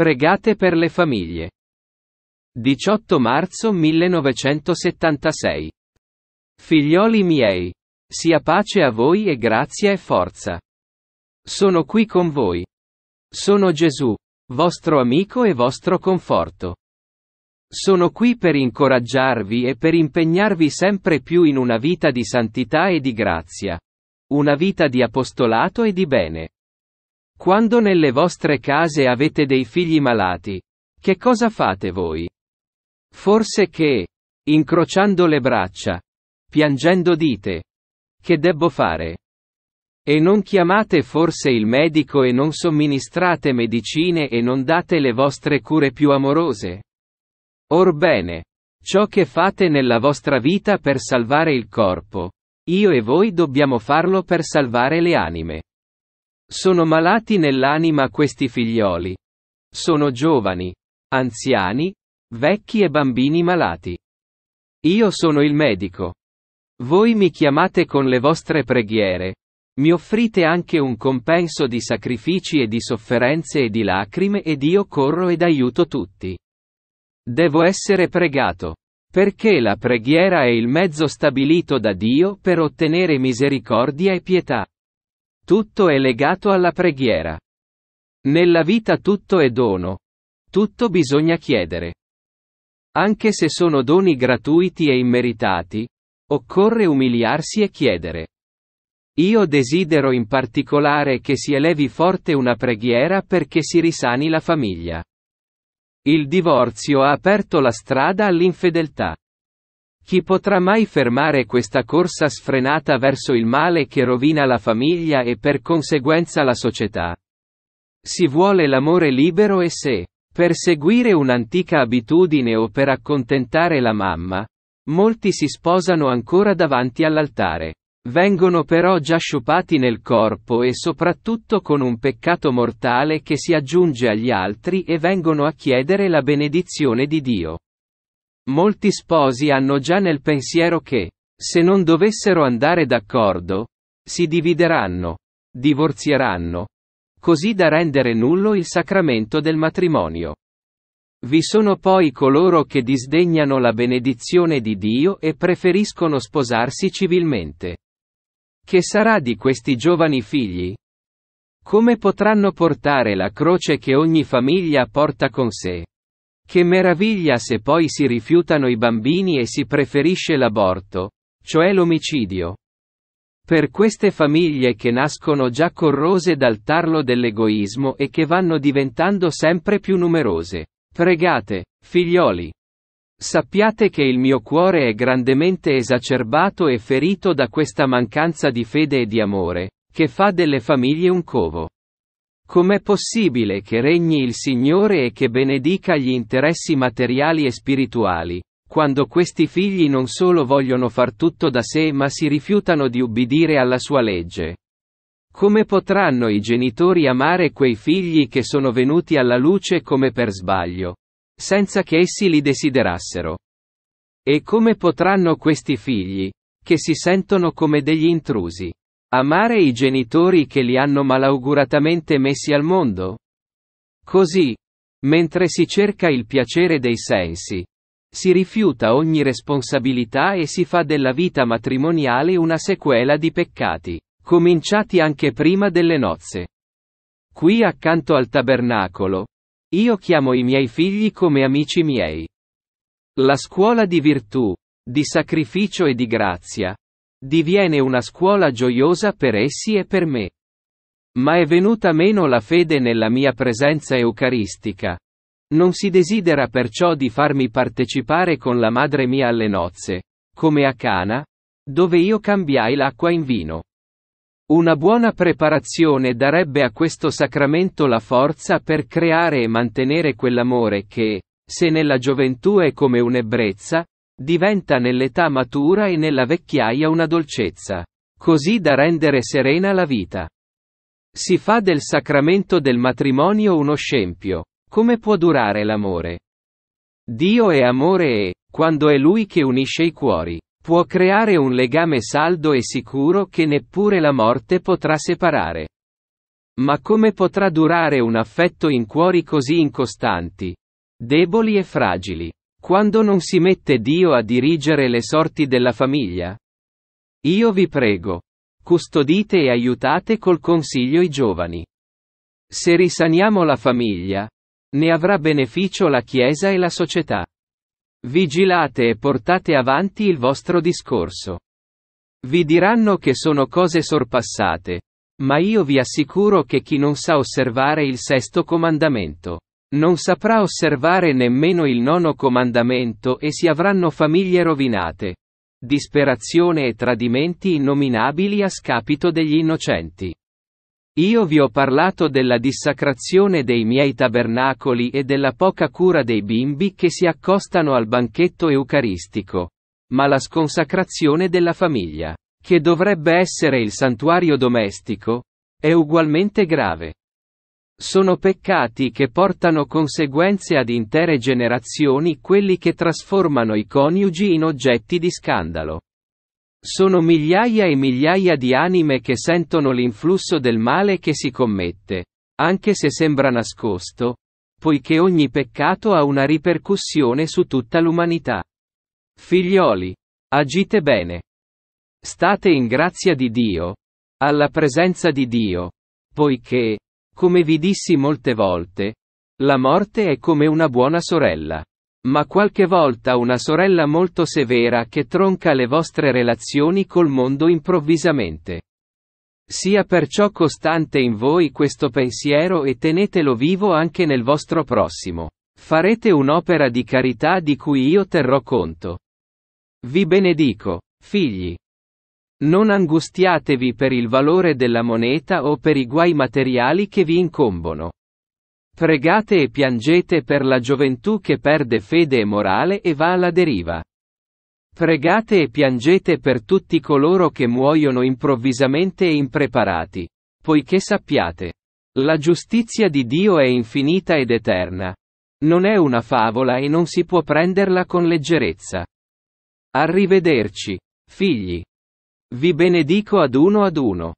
Pregate per le famiglie. 18 marzo 1976. Figlioli miei. Sia pace a voi e grazia e forza. Sono qui con voi. Sono Gesù, vostro amico e vostro conforto. Sono qui per incoraggiarvi e per impegnarvi sempre più in una vita di santità e di grazia. Una vita di apostolato e di bene. Quando nelle vostre case avete dei figli malati, che cosa fate voi? Forse che, incrociando le braccia, piangendo dite, che debbo fare? E non chiamate forse il medico e non somministrate medicine e non date le vostre cure più amorose? Orbene, ciò che fate nella vostra vita per salvare il corpo, io e voi dobbiamo farlo per salvare le anime. Sono malati nell'anima questi figlioli. Sono giovani, anziani, vecchi e bambini malati. Io sono il medico. Voi mi chiamate con le vostre preghiere. Mi offrite anche un compenso di sacrifici e di sofferenze e di lacrime ed io corro ed aiuto tutti. Devo essere pregato. Perché la preghiera è il mezzo stabilito da Dio per ottenere misericordia e pietà. Tutto è legato alla preghiera. Nella vita tutto è dono. Tutto bisogna chiedere. Anche se sono doni gratuiti e immeritati, occorre umiliarsi e chiedere. Io desidero in particolare che si elevi forte una preghiera perché si risani la famiglia. Il divorzio ha aperto la strada all'infedeltà. Chi potrà mai fermare questa corsa sfrenata verso il male che rovina la famiglia e per conseguenza la società? Si vuole l'amore libero e se, per seguire un'antica abitudine o per accontentare la mamma, molti si sposano ancora davanti all'altare. Vengono però già sciupati nel corpo e soprattutto con un peccato mortale che si aggiunge agli altri e vengono a chiedere la benedizione di Dio. Molti sposi hanno già nel pensiero che, se non dovessero andare d'accordo, si divideranno, divorzieranno, così da rendere nullo il sacramento del matrimonio. Vi sono poi coloro che disdegnano la benedizione di Dio e preferiscono sposarsi civilmente. Che sarà di questi giovani figli? Come potranno portare la croce che ogni famiglia porta con sé? Che meraviglia se poi si rifiutano i bambini e si preferisce l'aborto, cioè l'omicidio. Per queste famiglie che nascono già corrose dal tarlo dell'egoismo e che vanno diventando sempre più numerose. Pregate, figlioli. Sappiate che il mio cuore è grandemente esacerbato e ferito da questa mancanza di fede e di amore, che fa delle famiglie un covo. Com'è possibile che regni il Signore e che benedica gli interessi materiali e spirituali, quando questi figli non solo vogliono far tutto da sé ma si rifiutano di ubbidire alla sua legge? Come potranno i genitori amare quei figli che sono venuti alla luce come per sbaglio, senza che essi li desiderassero? E come potranno questi figli, che si sentono come degli intrusi, Amare i genitori che li hanno malauguratamente messi al mondo? Così, mentre si cerca il piacere dei sensi, si rifiuta ogni responsabilità e si fa della vita matrimoniale una sequela di peccati, cominciati anche prima delle nozze. Qui accanto al tabernacolo, io chiamo i miei figli come amici miei. La scuola di virtù, di sacrificio e di grazia, diviene una scuola gioiosa per essi e per me. Ma è venuta meno la fede nella mia presenza eucaristica. Non si desidera perciò di farmi partecipare con la madre mia alle nozze, come a Cana, dove io cambiai l'acqua in vino. Una buona preparazione darebbe a questo sacramento la forza per creare e mantenere quell'amore che, se nella gioventù è come un'ebbrezza, diventa nell'età matura e nella vecchiaia una dolcezza. Così da rendere serena la vita. Si fa del sacramento del matrimonio uno scempio. Come può durare l'amore? Dio è amore e, quando è Lui che unisce i cuori, può creare un legame saldo e sicuro che neppure la morte potrà separare. Ma come potrà durare un affetto in cuori così incostanti, deboli e fragili? Quando non si mette Dio a dirigere le sorti della famiglia? Io vi prego. Custodite e aiutate col consiglio i giovani. Se risaniamo la famiglia, ne avrà beneficio la Chiesa e la società. Vigilate e portate avanti il vostro discorso. Vi diranno che sono cose sorpassate, ma io vi assicuro che chi non sa osservare il sesto comandamento non saprà osservare nemmeno il nono comandamento e si avranno famiglie rovinate. Disperazione e tradimenti innominabili a scapito degli innocenti. Io vi ho parlato della dissacrazione dei miei tabernacoli e della poca cura dei bimbi che si accostano al banchetto eucaristico. Ma la sconsacrazione della famiglia, che dovrebbe essere il santuario domestico, è ugualmente grave. Sono peccati che portano conseguenze ad intere generazioni quelli che trasformano i coniugi in oggetti di scandalo. Sono migliaia e migliaia di anime che sentono l'influsso del male che si commette, anche se sembra nascosto, poiché ogni peccato ha una ripercussione su tutta l'umanità. Figlioli, agite bene. State in grazia di Dio, alla presenza di Dio, poiché, come vi dissi molte volte, la morte è come una buona sorella. Ma qualche volta una sorella molto severa che tronca le vostre relazioni col mondo improvvisamente. Sia perciò costante in voi questo pensiero e tenetelo vivo anche nel vostro prossimo. Farete un'opera di carità di cui io terrò conto. Vi benedico, figli. Non angustiatevi per il valore della moneta o per i guai materiali che vi incombono. Pregate e piangete per la gioventù che perde fede e morale e va alla deriva. Pregate e piangete per tutti coloro che muoiono improvvisamente e impreparati, poiché sappiate. La giustizia di Dio è infinita ed eterna. Non è una favola e non si può prenderla con leggerezza. Arrivederci, figli. Vi benedico ad uno ad uno.